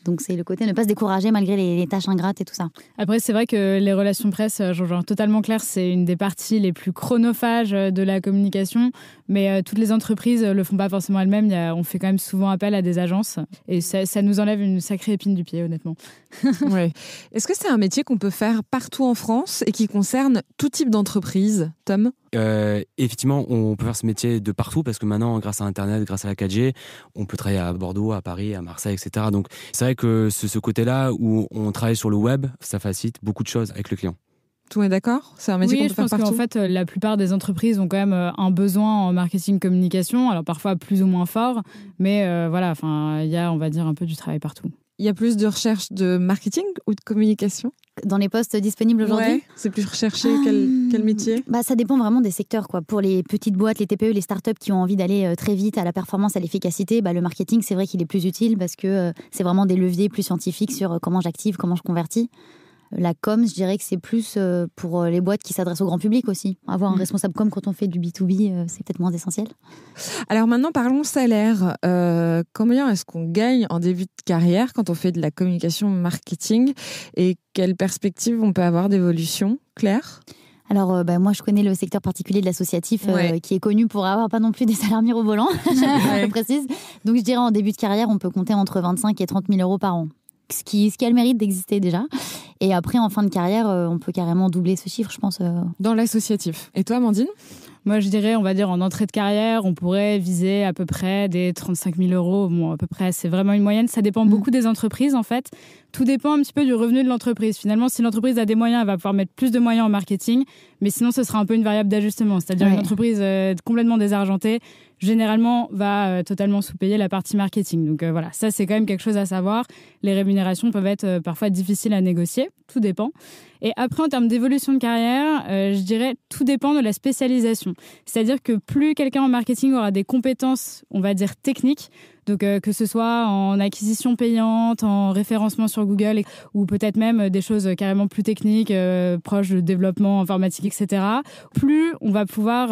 Donc c'est le côté ne pas se décourager malgré les, tâches ingrates et tout ça. Après, c'est vrai que les relations presse, genre, euh, totalement clair, c'est une des parties les plus chronophages euh, de la communication. Mais euh, toutes les entreprises le font pas forcément elles-mêmes. on fait quand même souvent appel à des agences. Et ça, nous enlève une sacrée épine du pied, honnêtement. Est-ce que c'est un métier qu'on peut faire partout en France et qui concerne tout type d'entreprise, Tom euh, effectivement, on peut faire ce métier de partout parce que maintenant, grâce à Internet, grâce à la 4G, on peut travailler à Bordeaux, à Paris, à Marseille, etc. Donc, c'est vrai que ce, côté-là où on travaille sur le web, ça facilite beaucoup de choses avec le client. Tout est d'accord C'est un métier qu'on peut je pense qu'en fait, euh, la plupart des entreprises ont quand même euh, un besoin en marketing communication, alors parfois plus ou moins fort, mais voilà, enfin, il y a, on va dire, un peu du travail partout. Il y a plus de recherche de marketing ou de communication dans les postes disponibles aujourd'hui C'est plus recherché ah. quel, métier bah, Ça dépend vraiment des secteurs. Quoi. Pour les petites boîtes, les TPE, les startups qui ont envie d'aller euh, très vite à la performance, à l'efficacité, bah, le marketing, c'est vrai qu'il est plus utile parce que euh, c'est vraiment des leviers plus scientifiques sur euh, comment j'active, comment je convertis. La com, je dirais que c'est plus euh, pour euh, les boîtes qui s'adressent au grand public aussi. Avoir un mm. responsable com quand on fait du B2B, euh, c'est peut-être moins essentiel. Alors maintenant, parlons salaire. combien est-ce qu'on gagne en début de carrière quand on fait de la communication marketing et quelles perspectives on peut avoir d'évolution, Claire alors, bah, moi, je connais le secteur particulier de l'associatif qui est connu pour avoir pas non plus des salaires mirobolants, je précise. Donc, je dirais en début de carrière, on peut compter entre 25 et 30 000 euros par an ce qui, a le mérite d'exister déjà. Et après, en fin de carrière, euh, on peut carrément doubler ce chiffre, je pense. Euh. Dans l'associatif. Et toi, Amandine moi, je dirais, on va dire, en entrée de carrière, on pourrait viser à peu près des 35 000 euros. Bon, à peu près, c'est vraiment une moyenne. Ça dépend mm. beaucoup des entreprises, en fait tout dépend un petit peu du revenu de l'entreprise. Finalement, si l'entreprise a des moyens, elle va pouvoir mettre plus de moyens en marketing, mais sinon, ce sera un peu une variable d'ajustement. C'est-à-dire ouais. une entreprise euh, complètement désargentée, généralement, va euh, totalement sous-payer la partie marketing. Donc euh, voilà, ça, c'est quand même quelque chose à savoir. Les rémunérations peuvent être parfois difficiles à négocier, tout dépend. Et après, en termes d'évolution de carrière, je dirais, tout dépend de la spécialisation. C'est-à-dire que plus quelqu'un en marketing aura des compétences, on va dire, techniques, euh, que ce soit en acquisition payante, en référencement sur Google, ou peut-être même euh, des choses carrément plus techniques, euh, proches de développement informatique, etc. Plus on va pouvoir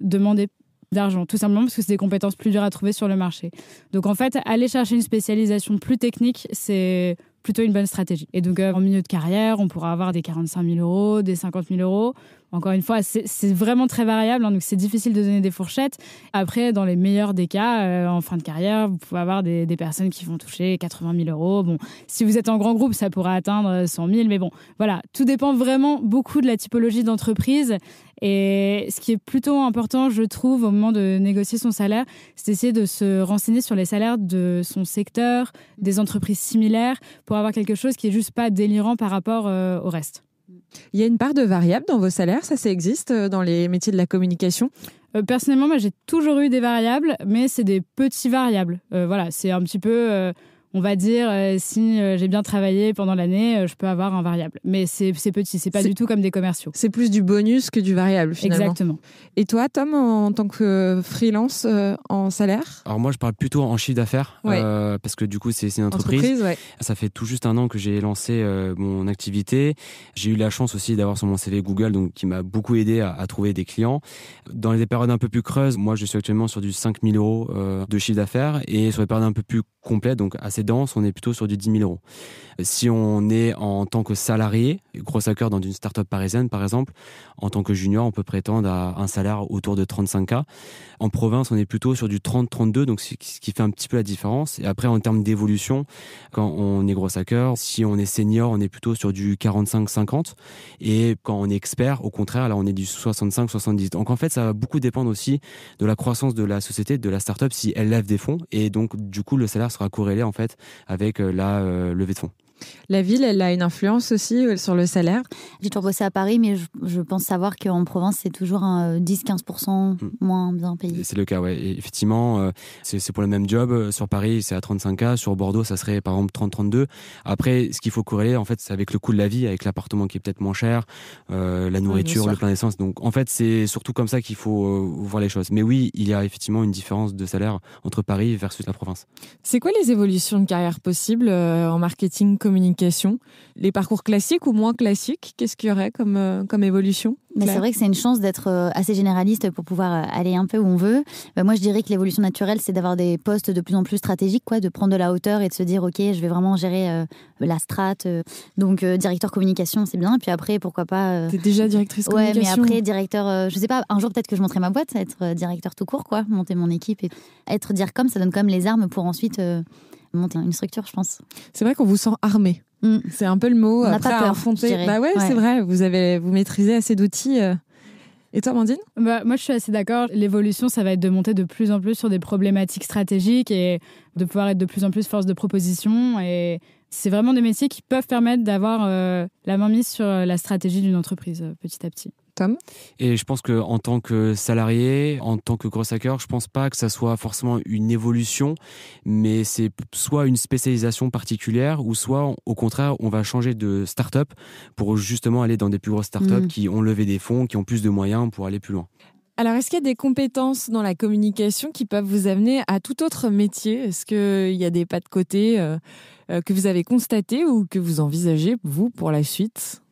demander d'argent, tout simplement parce que c'est des compétences plus dures à trouver sur le marché. Donc en fait, aller chercher une spécialisation plus technique, c'est plutôt une bonne stratégie. Et donc, euh, en milieu de carrière, on pourra avoir des 45 000 euros, des 50 000 euros. Encore une fois, c'est vraiment très variable, hein, donc c'est difficile de donner des fourchettes. Après, dans les meilleurs des cas, euh, en fin de carrière, vous pouvez avoir des, des, personnes qui vont toucher 80 000 euros. Bon, si vous êtes en grand groupe, ça pourra atteindre 100 euh, 000, mais bon, voilà, tout dépend vraiment beaucoup de la typologie d'entreprise et ce qui est plutôt important, je trouve, au moment de négocier son salaire, c'est d'essayer de se renseigner sur les salaires de son secteur, des entreprises similaires, pour avoir quelque chose qui est juste pas délirant par rapport euh, au reste. Il y a une part de variable dans vos salaires, ça, ça existe euh, dans les métiers de la communication euh, Personnellement, moi, j'ai toujours eu des variables, mais c'est des petits variables. voilà, c'est un petit peu on va dire, euh, si euh, j'ai bien travaillé pendant l'année, euh, je peux avoir un variable. Mais c'est petit, c'est pas du tout comme des commerciaux. C'est plus du bonus que du variable, finalement. Exactement. Et toi, Tom, en, tant que freelance, en salaire Alors moi, je parle plutôt en chiffre d'affaires, parce que du coup, c'est une entreprise. Ça fait tout juste un an que j'ai lancé mon activité. J'ai eu la chance aussi d'avoir sur mon CV Google, donc qui m'a beaucoup aidé à, trouver des clients. Dans les périodes un peu plus creuses, moi, je suis actuellement sur du 5000 euros de chiffre d'affaires, et sur les périodes un peu plus complètes, donc assez on est plutôt sur du 10 000 euros. Si on est en tant que salarié, gros hacker dans une start-up parisienne par exemple, en tant que junior, on peut prétendre à un salaire autour de 35K. En province, on est plutôt sur du 30-32, donc ce qui fait un petit peu la différence. Et après, en termes d'évolution, quand on est gros hacker, si on est senior, on est plutôt sur du 45-50. Et quand on est expert, au contraire, là, on est du 65-70. Donc en fait, ça va beaucoup dépendre aussi de la croissance de la société, de la start-up, si elle lève des fonds. Et donc, du coup, le salaire sera corrélé en fait avec euh, la euh, levée de fonds. La ville, elle a une influence aussi euh, sur le salaire J'ai toujours bossé à Paris, mais je, pense savoir qu'en province, c'est toujours 10-15% euh, hmm. moins bien payé. C'est le cas, oui. Effectivement, euh, c'est pour le même job. Sur Paris, c'est à 35K. Sur Bordeaux, ça serait par exemple 30-32. Après, ce qu'il faut corréler, en fait, c'est avec le coût de la vie, avec l'appartement qui est peut-être moins cher, la nourriture, le plein d'essence. Donc, en fait, c'est surtout comme ça qu'il faut voir les choses. Mais oui, il y a effectivement une différence de salaire entre Paris versus la province. C'est quoi les évolutions de carrière possibles en marketing communication Les parcours classiques ou moins classiques Qu'est-ce qu'il y aurait comme, euh, comme évolution mais c'est vrai que c'est une chance d'être euh, assez généraliste pour pouvoir euh, aller un peu où on veut. moi, je dirais que l'évolution naturelle, c'est d'avoir des postes de plus en plus stratégiques, quoi, de prendre de la hauteur et de se dire, OK, je vais vraiment gérer la strate. donc, directeur communication, c'est bien. Et puis après, pourquoi pas. T'es déjà directrice communication. Ouais, mais après, directeur, je sais pas, un jour peut-être que je monterai ma boîte, être directeur tout court, quoi, monter mon équipe et être dire comme, ça donne comme les armes pour ensuite monter une structure, je pense. C'est vrai qu'on vous sent armé. Mm. C'est un peu le mot. après, affronter. Bah ouais, c'est vrai. Vous avez, vous maîtrisez assez d'outils. Euh. Et toi, Mandine bah, Moi, je suis assez d'accord. L'évolution, ça va être de monter de plus en plus sur des problématiques stratégiques et de pouvoir être de plus en plus force de proposition. Et c'est vraiment des métiers qui peuvent permettre d'avoir euh, la main mise sur euh, la stratégie d'une entreprise petit à petit. Et je pense qu'en tant que salarié, en tant que gros hacker, je pense pas que ça soit forcément une évolution, mais c'est soit une spécialisation particulière, ou soit au contraire, on va changer de start-up pour justement aller dans des plus grosses start-up hmm. qui ont levé des fonds, qui ont plus de moyens pour aller plus loin. Alors, est-ce qu'il y a des compétences dans la communication qui peuvent vous amener à tout autre métier Est-ce qu'il y a des pas de côté euh, euh, que vous avez constatés ou que vous envisagez, vous, pour la suite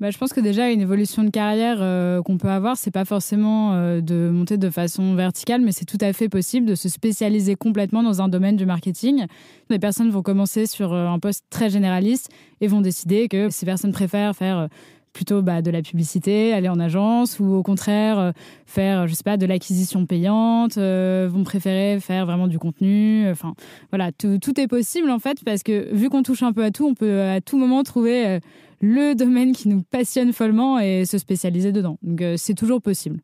bah, je pense que déjà, une évolution de carrière euh, qu'on peut avoir, c'est pas forcément euh, de monter de façon verticale, mais c'est tout à fait possible de se spécialiser complètement dans un domaine du marketing. Les personnes vont commencer sur euh, un poste très généraliste et vont décider que ces personnes préfèrent faire plutôt bah, de la publicité, aller en agence, ou au contraire euh, faire, je sais pas, de l'acquisition payante, euh, vous vont préférer faire vraiment du contenu. Euh, enfin, voilà, tout, tout, est possible en fait, parce que vu qu'on touche un peu à tout, on peut à tout moment trouver le domaine qui nous passionne follement et se spécialiser dedans. Donc c'est toujours possible.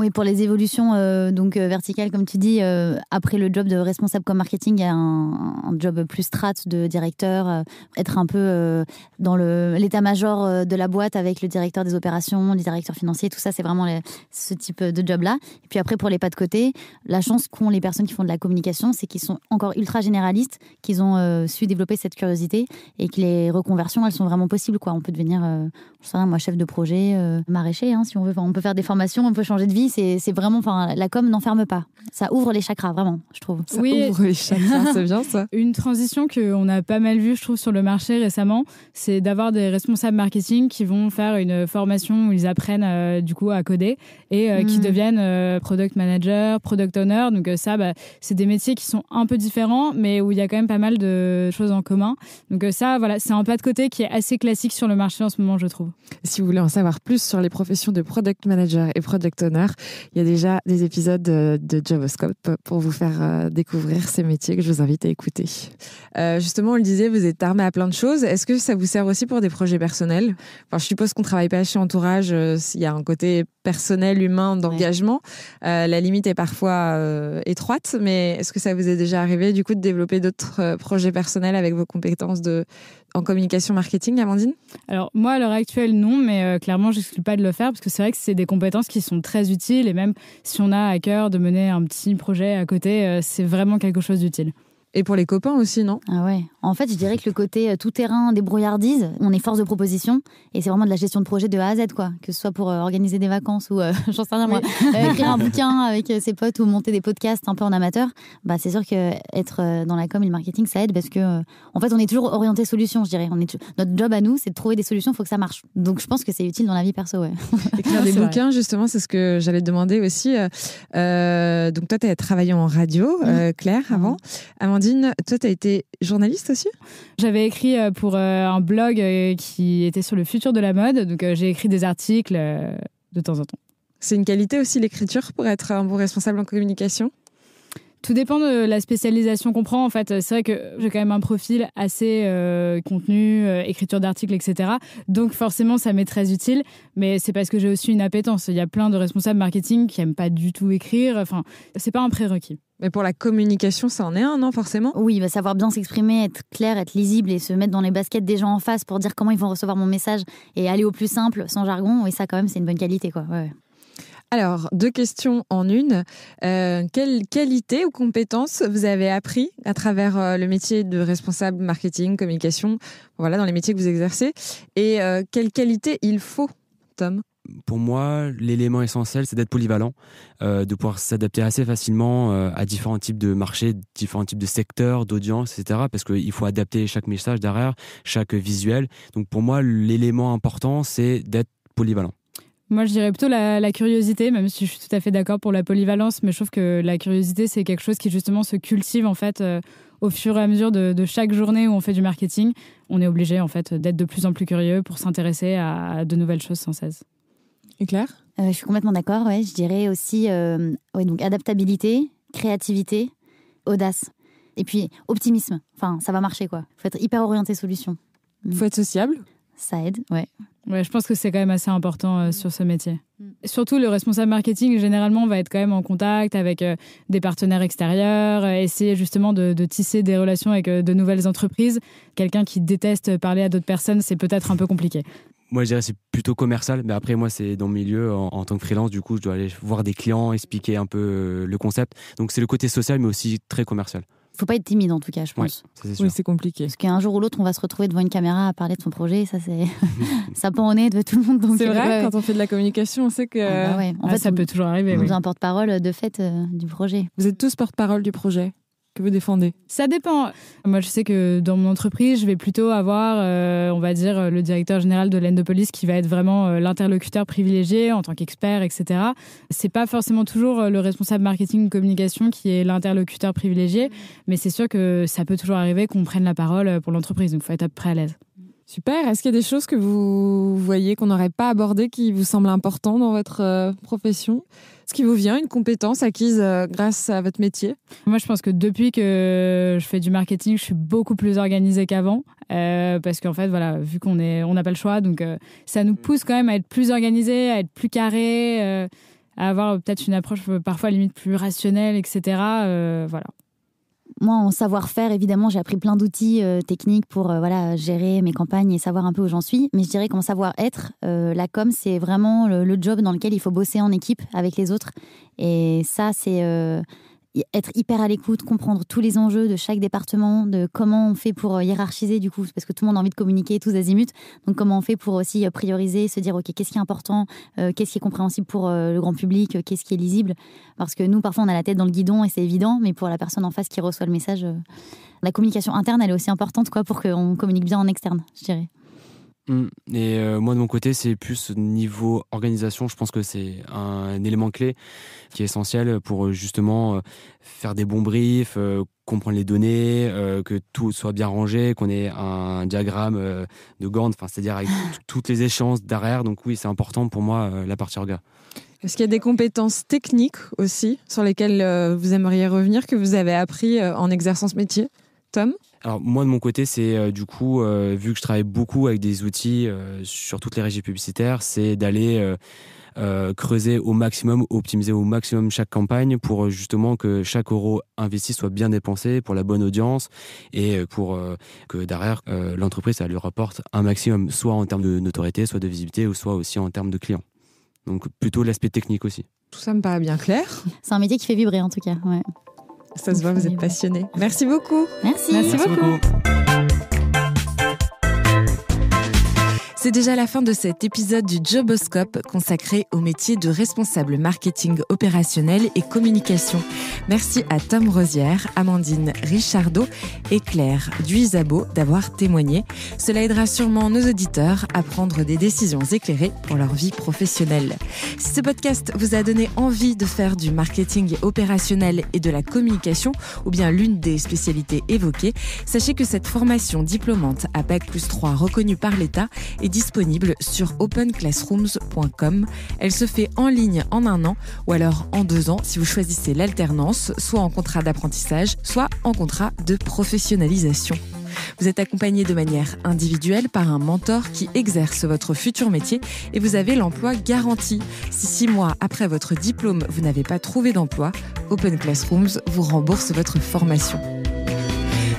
Oui, pour les évolutions euh, donc euh, verticales, comme tu dis, euh, après le job de responsable comme marketing, il y a un, job plus strat de directeur, être un peu dans l'état-major de la boîte avec le directeur des opérations, le directeur financier, tout ça, c'est vraiment ce type de job-là. Et puis après, pour les pas de côté, la chance qu'ont les personnes qui font de la communication, c'est qu'ils sont encore ultra généralistes, qu'ils ont su développer cette curiosité et que les reconversions, elles sont vraiment possibles. Quoi. On peut devenir, je sais pas, moi, chef de projet, maraîcher, hein, si on veut. on peut faire des formations, on peut changer de vie c'est vraiment, enfin, la com n'enferme pas. Ça ouvre les chakras, vraiment, je trouve. Ça oui. ouvre les chakras, c'est bien ça. Une transition qu'on a pas mal vue, je trouve, sur le marché récemment, c'est d'avoir des responsables marketing qui vont faire une formation où ils apprennent euh, du coup à coder et euh, qui hmm. deviennent euh, product manager, product owner. Donc ça, bah, c'est des métiers qui sont un peu différents, mais où il y a quand même pas mal de choses en commun. Donc ça, voilà, c'est un pas de côté qui est assez classique sur le marché en ce moment, je trouve. Si vous voulez en savoir plus sur les professions de product manager et product owner, il y a déjà des épisodes euh, de, Joboscope pour vous faire euh, découvrir ces métiers que je vous invite à écouter. Euh, justement, on le disait, vous êtes armé à plein de choses. Est-ce que ça vous sert aussi pour des projets personnels Je suppose qu'on ne travaille pas chez Entourage, il y a un côté personnel, humain, d'engagement. la limite est parfois étroite, mais est-ce que ça vous est déjà arrivé du coup de développer d'autres projets personnels avec vos compétences de, en communication marketing, Amandine Alors moi, à l'heure actuelle, non, mais euh, clairement, clairement, n'exclus pas de le faire parce que c'est vrai que c'est des compétences qui sont très utiles et même si on a à cœur de mener un petit projet à côté, euh, c'est vraiment quelque chose d'utile. Et pour les copains aussi, non Ah ouais. En fait, je dirais que le côté euh, tout-terrain débrouillardise, on est force de proposition et c'est vraiment de la gestion de projet de A à Z, quoi. Que ce soit pour euh, organiser des vacances ou, euh, j'en sais moi, écrire un bouquin avec ses potes ou monter des podcasts un peu en amateur, bah, c'est sûr que être dans la com et le marketing, ça aide parce que, en fait, on est toujours orienté solution, je dirais. On est Notre job à nous, c'est de trouver des solutions, il faut que ça marche. Donc, je pense que c'est utile dans la vie perso, ouais. Écrire des bouquins, justement, c'est ce que j'allais te demander aussi. donc, toi, tu as travaillé en radio, Claire, avant. Ah avant Amandine, toi, tu as été journaliste aussi J'avais écrit euh, pour euh, un blog euh, qui était sur le futur de la mode, donc j'ai écrit des articles de temps en temps. C'est une qualité aussi l'écriture pour être un bon responsable en communication tout dépend de la spécialisation qu'on prend. En fait, c'est vrai que j'ai quand même un profil assez contenu, écriture d'articles, etc. Donc forcément, ça m'est très utile. Mais c'est parce que j'ai aussi une appétence. Il y a plein de responsables marketing qui n'aiment pas du tout écrire. Enfin, c'est pas un prérequis. Mais pour la communication, ça en est un, non, forcément Oui, bah, savoir bien s'exprimer, être clair, être lisible et se mettre dans les baskets des gens en face pour dire comment ils vont recevoir mon message et aller au plus simple, sans jargon, Et ça quand même, c'est une bonne qualité, quoi. Alors, deux questions en une. Euh, quelle qualité ou compétence vous avez appris à travers euh, le métier de responsable marketing, communication, voilà, dans les métiers que vous exercez Et euh, quelle qualité il faut, Tom pour moi, l'élément essentiel, c'est d'être polyvalent, euh, de pouvoir s'adapter assez facilement euh, à différents types de marchés, différents types de secteurs, d'audience, etc. Parce qu'il faut adapter chaque message derrière, chaque visuel. Donc pour moi, l'élément important, c'est d'être polyvalent. Moi, je dirais plutôt la, curiosité, même si je suis tout à fait d'accord pour la polyvalence, mais je trouve que la curiosité, c'est quelque chose qui justement se cultive en fait euh, au fur et à mesure de, chaque journée où on fait du marketing. On est obligé en fait d'être de plus en plus curieux pour s'intéresser à de nouvelles choses sans cesse. Et Claire euh, Je suis complètement d'accord, ouais. Je dirais aussi euh, ouais, donc adaptabilité, créativité, audace. Et puis optimisme. Enfin, ça va marcher, quoi. faut être hyper orienté solution. Mm. faut être sociable Ça aide, ouais. Ouais, je pense que c'est quand même assez important euh, sur ce métier. Mm. Surtout le responsable marketing, généralement, va être quand même en contact avec des partenaires extérieurs, essayer justement de, tisser des relations avec de nouvelles entreprises. Quelqu'un qui déteste parler à d'autres personnes, c'est peut-être un peu compliqué moi, je dirais c'est plutôt commercial, mais après, moi, c'est dans mon milieu en, tant que freelance. Du coup, je dois aller voir des clients, expliquer un peu euh, le concept. Donc, c'est le côté social, mais aussi très commercial. Faut pas être timide, en tout cas, je pense. oui, c'est compliqué. Parce qu'un jour ou l'autre, on va se retrouver devant une caméra à parler de son projet. ça, c'est ça pend au nez de tout le monde. C'est vrai. Quand on fait de la communication, on sait que ah bah ah, ça peut toujours arriver. Vous êtes un porte-parole de fait euh, du projet. Vous êtes tous porte-parole du projet vous défendez Ça dépend. Moi, je sais que dans mon entreprise, je vais plutôt avoir, euh, on va dire, euh, le directeur général de l'aide de police qui va être vraiment euh, l'interlocuteur privilégié en tant qu'expert, etc. C'est pas forcément toujours le responsable marketing communication qui est l'interlocuteur privilégié, mais c'est sûr que ça peut toujours arriver qu'on prenne la parole pour l'entreprise. Donc, faut être prêt à l'aise. Super. Est-ce qu'il y a des choses que vous voyez qu'on n'aurait pas abordées qui vous semblent importantes dans votre euh, profession ce qui vous vient une compétence acquise euh, grâce à votre métier Moi, je pense que depuis que je fais du marketing, je suis beaucoup plus organisée qu'avant. Euh, parce qu'en fait, voilà, vu qu'on n'a on pas le choix, donc ça nous mm. pousse quand même à être plus organisé, à être plus carré, à avoir peut-être une approche parfois limite plus rationnelle, etc. voilà moi, en savoir-faire, évidemment, j'ai appris plein d'outils euh, techniques pour euh, voilà, gérer mes campagnes et savoir un peu où j'en suis. Mais je dirais qu'en savoir-être, euh, la com, c'est vraiment le, job dans lequel il faut bosser en équipe avec les autres. Et ça, c'est être hyper à l'écoute, comprendre tous les enjeux de chaque département, de comment on fait pour euh, hiérarchiser du coup, parce que tout le monde a envie de communiquer tous azimuts. Donc comment on fait pour aussi euh, prioriser, se dire ok qu'est-ce qui est important, euh, qu'est-ce qui est compréhensible pour le grand public, qu'est-ce qui est lisible, parce que nous parfois on a la tête dans le guidon et c'est évident, mais pour la personne en face qui reçoit le message, la communication interne elle est aussi importante quoi pour qu'on communique bien en externe, je dirais. Mm. Et euh, moi, de mon côté, c'est plus niveau organisation. Je pense que c'est un, élément clé qui est essentiel pour euh, justement euh, faire des bons briefs, comprendre les données, que tout soit bien rangé, qu'on ait un diagramme de Gantt, c'est-à-dire avec toutes les échéances d'arrière. Donc oui, c'est important pour moi la partie orga. Est-ce qu'il y a des compétences techniques aussi sur lesquelles vous aimeriez revenir que vous avez appris en exerçant ce métier, Tom alors moi de mon côté, c'est euh, du coup, euh, vu que je travaille beaucoup avec des outils euh, sur toutes les régies publicitaires, c'est d'aller creuser au maximum, optimiser au maximum chaque campagne pour justement que chaque euro investi soit bien dépensé pour la bonne audience et pour que derrière l'entreprise, ça lui rapporte un maximum, soit en termes de notoriété, soit de visibilité, ou soit aussi en termes de clients. Donc plutôt l'aspect technique aussi. Tout ça me paraît bien clair. C'est un métier qui fait vibrer en tout cas. Ça se voit, vous êtes passionné. Merci beaucoup. Merci. Merci, beaucoup. C'est déjà la fin de cet épisode du Joboscope consacré au métier de responsable marketing opérationnel et communication. Merci à Tom Rosière, Amandine Richardot et Claire Duisabo d'avoir témoigné. Cela aidera sûrement nos auditeurs à prendre des décisions éclairées pour leur vie professionnelle. Si ce podcast vous a donné envie de faire du marketing opérationnel et de la communication, ou bien l'une des spécialités évoquées, sachez que cette formation diplômante à plus 3 reconnue par l'État est disponible sur openclassrooms.com. Elle se fait en ligne en un an ou alors en deux ans si vous choisissez l'alternance, soit en contrat d'apprentissage, soit en contrat de professionnalisation. Vous êtes accompagné de manière individuelle par un mentor qui exerce votre futur métier et vous avez l'emploi garanti. Si six mois après votre diplôme, vous n'avez pas trouvé d'emploi, Open Classrooms vous rembourse votre formation.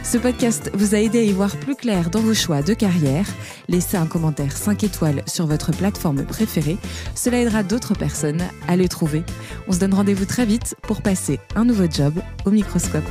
Ce podcast vous a aidé à y voir plus clair dans vos choix de carrière. Laissez un commentaire 5 étoiles sur votre plateforme préférée. Cela aidera d'autres personnes à le trouver. On se donne rendez-vous très vite pour passer un nouveau job au microscope.